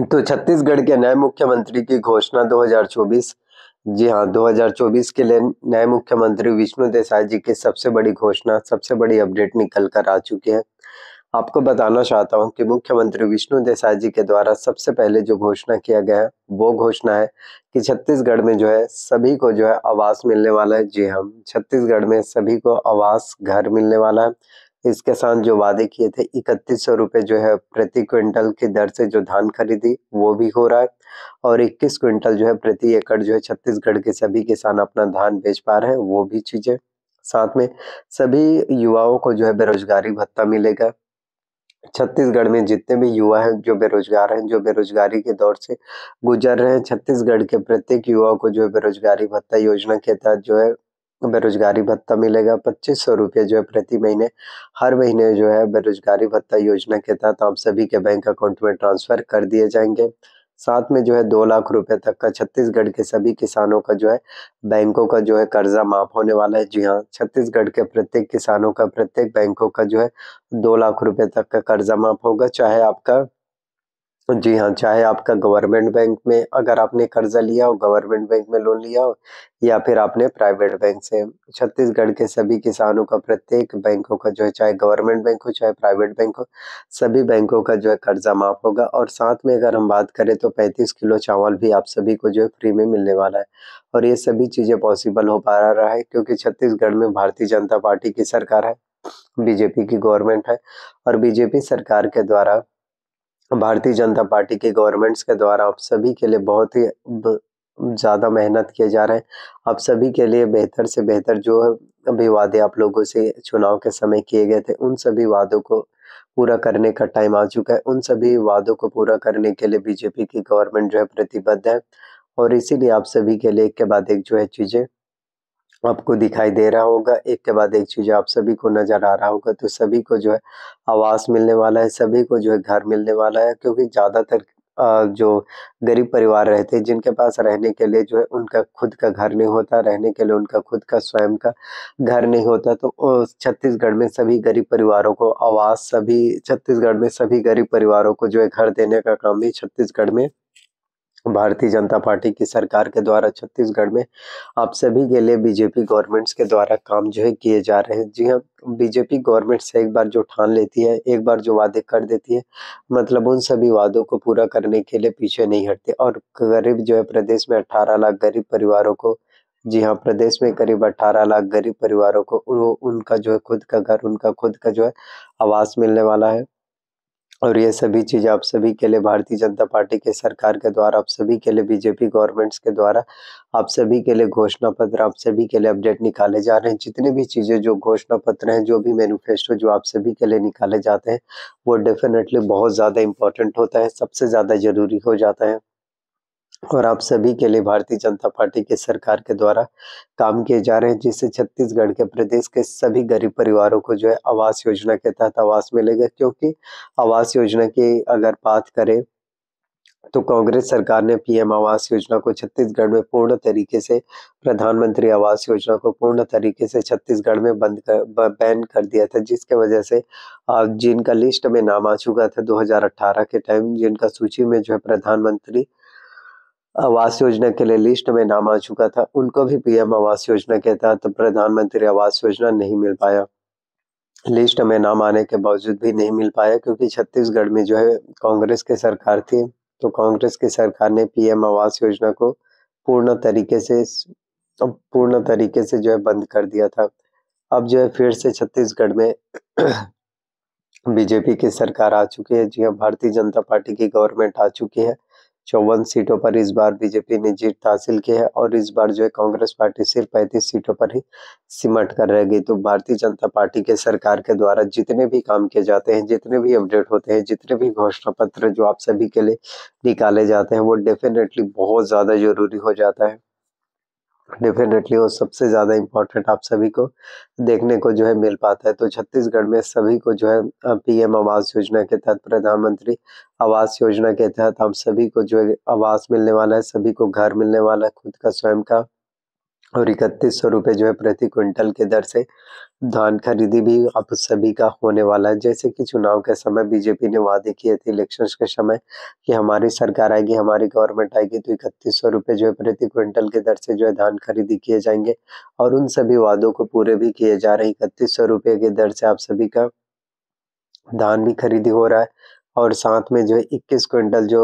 तो छत्तीसगढ़ के नए मुख्यमंत्री की घोषणा 2024 जी हाँ 2024 के लिए नए मुख्यमंत्री विष्णु देसाई जी की सबसे बड़ी घोषणा सबसे बड़ी अपडेट निकल कर आ चुकी है आपको बताना चाहता हूँ कि मुख्यमंत्री विष्णु देसाई जी के द्वारा सबसे पहले जो घोषणा किया गया है वो घोषणा है कि छत्तीसगढ़ में जो है सभी को जो है आवास मिलने वाला है जी हम हाँ, छत्तीसगढ़ में सभी को आवास घर मिलने वाला है इसके साथ जो वादे किए थे इकतीस सौ रुपये जो है प्रति क्विंटल की दर से जो धान खरीदी वो भी हो रहा है और 21 क्विंटल जो है प्रति एकड़ जो है छत्तीसगढ़ के सभी किसान अपना धान बेच पा रहे हैं वो भी चीज़ें साथ में सभी युवाओं को जो है बेरोजगारी भत्ता मिलेगा छत्तीसगढ़ में जितने भी युवा हैं जो बेरोजगार हैं जो बेरोजगारी के दौर से गुजर रहे हैं छत्तीसगढ़ के प्रत्येक युवाओं को जो है बेरोजगारी भत्ता योजना के तहत जो है बेरोजगारी भत्ता मिलेगा पच्चीस सौ रुपये जो है प्रति महीने हर महीने जो है बेरोजगारी भत्ता योजना के तहत आप सभी के बैंक अकाउंट में ट्रांसफर कर दिए जाएंगे साथ में जो है दो लाख रुपए तक का छत्तीसगढ़ के सभी किसानों का जो है बैंकों का जो है कर्जा माफ होने वाला है जी हाँ छत्तीसगढ़ के प्रत्येक किसानों का प्रत्येक बैंकों का जो है दो लाख रुपए तक का कर्जा माफ होगा चाहे आपका जी हाँ, चाहे आपका गवर्नमेंट बैंक में अगर आपने कर्ज़ा लिया हो, गवर्नमेंट बैंक में लोन लिया हो या फिर आपने प्राइवेट बैंक से। छत्तीसगढ़ के सभी किसानों का प्रत्येक बैंकों का जो है चाहे गवर्नमेंट बैंक हो, चाहे प्राइवेट बैंक हो, सभी बैंकों का जो है कर्ज़ा माफ़ होगा और साथ में अगर हम बात करें तो पैंतीस किलो चावल भी आप सभी को जो है फ्री में मिलने वाला है और ये सभी चीज़ें पॉसिबल हो पा रहा है क्योंकि छत्तीसगढ़ में भारतीय जनता पार्टी की सरकार है, बीजेपी की गवर्नमेंट है और बीजेपी सरकार के द्वारा भारतीय जनता पार्टी के गवर्नमेंट्स के द्वारा आप सभी के लिए बहुत ही ज़्यादा मेहनत किए जा रहे हैं आप सभी के लिए बेहतर से बेहतर जो भी वादे आप लोगों से चुनाव के समय किए गए थे उन सभी वादों को पूरा करने का टाइम आ चुका है उन सभी वादों को पूरा करने के लिए बीजेपी की गवर्नमेंट जो है प्रतिबद्ध है और इसीलिए आप सभी के लिए एक के बाद एक जो है चीज़ें आपको दिखाई दे रहा होगा एक के बाद एक चीज आप सभी को नजर आ रहा होगा तो सभी को जो है आवास मिलने वाला है सभी को जो है घर मिलने वाला है क्योंकि ज्यादातर जो गरीब परिवार रहते हैं जिनके पास रहने के लिए जो है उनका खुद का घर नहीं होता रहने के लिए उनका खुद का स्वयं का घर नहीं होता तो छत्तीसगढ़ में सभी गरीब परिवारों को आवास सभी छत्तीसगढ़ में सभी गरीब परिवारों को जो है घर देने का काम भी छत्तीसगढ़ में भारतीय जनता पार्टी की सरकार के द्वारा छत्तीसगढ़ में आप सभी के लिए बीजेपी गवर्नमेंट्स के द्वारा काम जो है किए जा रहे हैं जी हाँ बीजेपी गवर्नमेंट से एक बार जो ठान लेती है एक बार जो वादे कर देती है मतलब उन सभी वादों को पूरा करने के लिए पीछे नहीं हटती और गरीब जो है प्रदेश में अठारह लाख गरीब परिवारों को जी हाँ प्रदेश में करीब अठारह लाख गरीब परिवारों को उनका जो है खुद का घर उनका खुद का जो है आवास मिलने वाला है और ये सभी चीज़ आप सभी के लिए भारतीय जनता पार्टी के सरकार के द्वारा आप सभी के लिए बीजेपी गवर्नमेंट्स के द्वारा आप सभी के लिए घोषणा पत्र आप सभी के लिए अपडेट निकाले जा रहे हैं जितने भी चीज़ें जो घोषणा पत्र हैं जो भी मैनिफेस्टो जो आप सभी के लिए निकाले जाते हैं वो डेफिनेटली बहुत ज़्यादा इम्पोर्टेंट होता है सबसे ज़्यादा ज़रूरी हो जाता है और आप सभी के लिए भारतीय जनता पार्टी के सरकार के द्वारा काम किए जा रहे हैं जिससे छत्तीसगढ़ के प्रदेश के सभी गरीब परिवारों को जो है आवास योजना के तहत आवास मिलेगा क्योंकि आवास योजना की अगर बात करें तो कांग्रेस सरकार ने पीएम आवास योजना को छत्तीसगढ़ में पूर्ण तरीके से प्रधानमंत्री आवास योजना को पूर्ण तरीके से छत्तीसगढ़ में बंद कर बैन कर दिया था जिसके वजह से जिनका लिस्ट में नाम आ चुका था 2018 के टाइम जिनका सूची में जो है प्रधानमंत्री आवास योजना के लिए लिस्ट में नाम आ चुका था उनको भी पीएम आवास योजना के तहत प्रधानमंत्री आवास योजना नहीं मिल पाया लिस्ट में नाम आने के बावजूद भी नहीं मिल पाया क्योंकि छत्तीसगढ़ में जो है कांग्रेस की सरकार थी तो कांग्रेस की सरकार ने पीएम आवास योजना को पूर्ण तरीके से पूर्ण तरीके से जो है बंद कर दिया था अब जो है फिर से छत्तीसगढ़ में बीजेपी की सरकार आ चुकी है जी हाँ भारतीय जनता पार्टी की गवर्नमेंट आ चुकी है चौवन सीटों पर इस बार बीजेपी ने जीत हासिल की है और इस बार जो है कांग्रेस पार्टी सिर्फ पैंतीस सीटों पर ही सिमट कर रह गई तो भारतीय जनता पार्टी के सरकार के द्वारा जितने भी काम किए जाते हैं जितने भी अपडेट होते हैं जितने भी घोषणा पत्र जो आप सभी के लिए निकाले जाते हैं वो डेफिनेटली बहुत ज़्यादा जरूरी हो जाता है डेफिनेटली वो सबसे ज़्यादा इम्पोर्टेंट आप सभी को देखने को जो है मिल पाता है तो छत्तीसगढ़ में सभी को जो है पीएम आवास योजना के तहत प्रधानमंत्री आवास योजना के तहत हम सभी को जो है आवास मिलने वाला है सभी को घर मिलने वाला है खुद का स्वयं का और इकतीस सौ रुपये जो है प्रति क्विंटल के दर से धान खरीदी भी अब सभी का होने वाला है जैसे कि चुनाव के समय बीजेपी ने वादे किए थे इलेक्शंस के समय कि हमारी सरकार आएगी हमारी गवर्नमेंट आएगी तो इकतीस सौ रुपये जो है प्रति क्विंटल के दर से जो है धान खरीदी किए जाएंगे और उन सभी वादों को पूरे भी किए जा रहे हैं इकतीस सौ रुपये के दर से आप सभी का धान भी खरीदी हो रहा है और साथ में जो है इक्कीस क्विंटल जो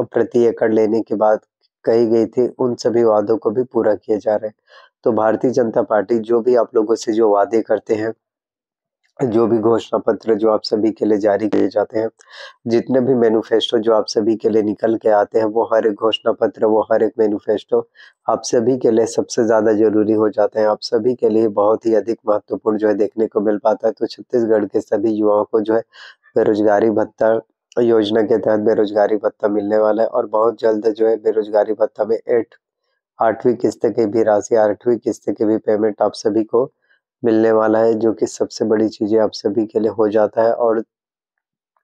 प्रति एकड़ लेने के बाद कही गई थी उन सभी वादों को भी पूरा किया जा रहा है तो भारतीय जनता पार्टी जो भी आप लोगों से जो वादे करते हैं जो भी घोषणा पत्र जो आप सभी के लिए जारी किए जाते हैं जितने भी मैनिफेस्टो जो आप सभी के लिए निकल के आते हैं वो हर एक घोषणा पत्र वो हर एक मैनिफेस्टो आप सभी के लिए सबसे ज़्यादा जरूरी हो जाते हैं आप सभी के लिए बहुत ही अधिक महत्वपूर्ण जो है देखने को मिल पाता है तो छत्तीसगढ़ के सभी युवाओं को जो है बेरोजगारी भत्ता योजना के तहत बेरोजगारी भत्ता मिलने वाला है और बहुत जल्द जो है बेरोजगारी भत्ता में एट आठवीं किस्त की भी राशि आठवीं किस्त के भी पेमेंट आप सभी को मिलने वाला है जो कि सबसे बड़ी चीज़ें आप सभी के लिए हो जाता है और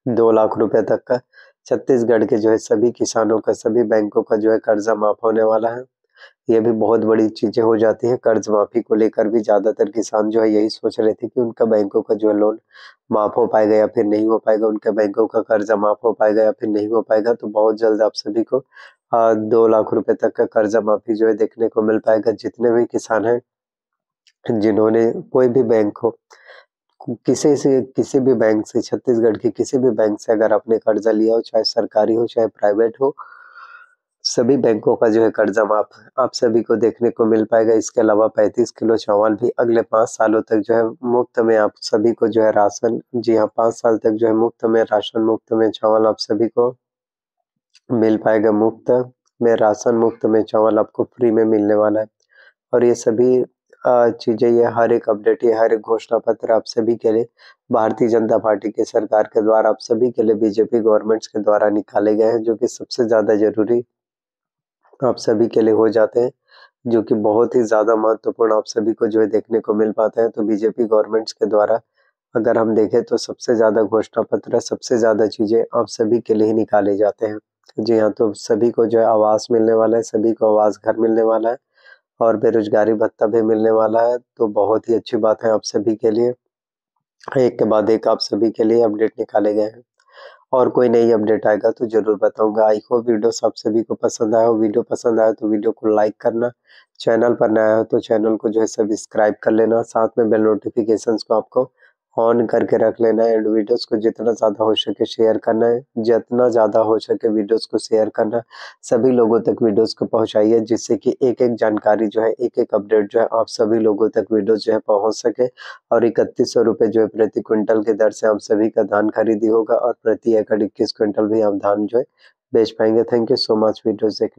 दो लाख रुपए तक का छत्तीसगढ़ के जो है सभी किसानों का सभी बैंकों का जो है कर्जा माफ होने वाला है ये भी बहुत बड़ी चीज़ें हो जाती हैं कर्ज माफ़ी को लेकर भी ज़्यादातर किसान जो है यही सोच रहे थे कि उनका बैंकों का जो है लोन माफ़ हो पाएगा या फिर नहीं हो पाएगा उनके बैंकों का कर्जा माफ़ हो पाएगा या फिर नहीं हो पाएगा तो बहुत जल्द आप सभी को दो लाख रुपए तक का कर्जा माफ़ी जो है देखने को मिल पाएगा जितने भी किसान है जिन्होंने कोई भी बैंक हो किसी से किसी भी बैंक से छत्तीसगढ़ के किसी भी बैंक से अगर आपने कर्जा लिया हो चाहे सरकारी हो चाहे प्राइवेट हो सभी बैंकों का जो है कर्जा माफ है आप सभी को देखने को मिल पाएगा इसके अलावा पैंतीस किलो चावल भी अगले पाँच सालों तक जो है मुफ्त में आप सभी को जो है राशन जी हाँ पाँच साल तक जो है मुफ्त में राशन मुफ्त में चावल आप सभी को मिल पाएगा मुफ्त में राशन मुफ्त में चावल आपको फ्री में मिलने वाला है और ये सभी चीज़ें ये हर एक अपडेट ये हर एक घोषणा पत्र आप सभी के लिए भारतीय जनता पार्टी के सरकार के द्वारा आप सभी के लिए बीजेपी गवर्नमेंट्स के द्वारा निकाले गए हैं जो कि सबसे ज़्यादा जरूरी आप सभी के लिए हो जाते हैं जो कि बहुत ही ज़्यादा महत्वपूर्ण आप सभी को जो है देखने को मिल पाता है तो बीजेपी गवर्नमेंट्स के द्वारा अगर हम देखें तो सबसे ज़्यादा घोषणा पत्र सबसे ज़्यादा चीज़ें आप सभी के लिए ही निकाले जाते हैं जी हाँ तो सभी को जो है आवास मिलने वाला है सभी को आवास घर मिलने वाला है और बेरोजगारी भत्ता भी मिलने वाला है तो बहुत ही अच्छी बात है आप सभी के लिए एक के बाद एक आप सभी के लिए अपडेट निकाले गए हैं और कोई नई अपडेट आएगा तो ज़रूर बताऊंगा आई होप वीडियो सब सभी को पसंद आया हो वीडियो पसंद आया तो वीडियो को लाइक करना चैनल पर नया हो तो चैनल को जो है सब्सक्राइब कर लेना साथ में बेल नोटिफिकेशन को आपको ऑन करके रख लेना है एंड वीडियोस को जितना ज़्यादा हो सके शेयर करना है जितना ज़्यादा हो सके वीडियोस को शेयर करना सभी लोगों तक वीडियोस को पहुंचाइए जिससे कि एक एक जानकारी जो है एक एक अपडेट जो है आप सभी लोगों तक वीडियोस जो है पहुँच सके और इकतीस सौ जो है प्रति क्विंटल के दर से आप सभी का धान खरीदी होगा और प्रति एकड़ इक्कीस क्विंटल भी आप धान जो है बेच पाएंगे thank you so much videos देखने